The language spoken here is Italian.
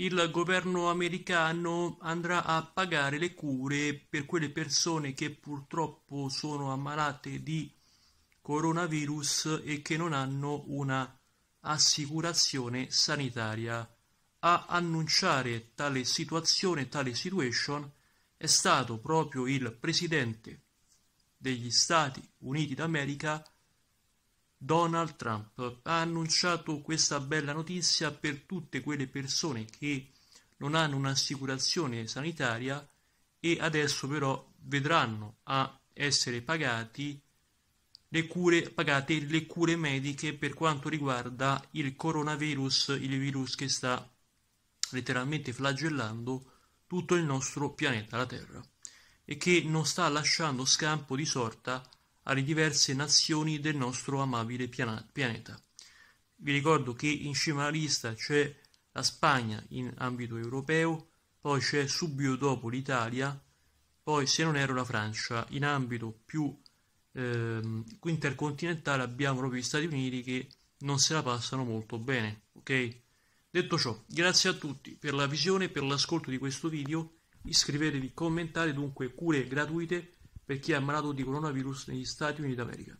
il governo americano andrà a pagare le cure per quelle persone che purtroppo sono ammalate di coronavirus e che non hanno una assicurazione sanitaria. A annunciare tale situazione, tale situation, è stato proprio il presidente degli Stati Uniti d'America Donald Trump ha annunciato questa bella notizia per tutte quelle persone che non hanno un'assicurazione sanitaria e adesso però vedranno a essere pagati le cure, pagate le cure mediche per quanto riguarda il coronavirus, il virus che sta letteralmente flagellando tutto il nostro pianeta, la Terra, e che non sta lasciando scampo di sorta a alle diverse nazioni del nostro amabile pianeta. Vi ricordo che in cima alla lista c'è la Spagna in ambito europeo, poi c'è subito dopo l'Italia, poi se non erro la Francia, in ambito più eh, intercontinentale abbiamo proprio gli Stati Uniti che non se la passano molto bene, ok? Detto ciò, grazie a tutti per la visione e per l'ascolto di questo video, iscrivetevi, commentate, dunque cure gratuite per chi è ammalato di coronavirus negli Stati Uniti d'America.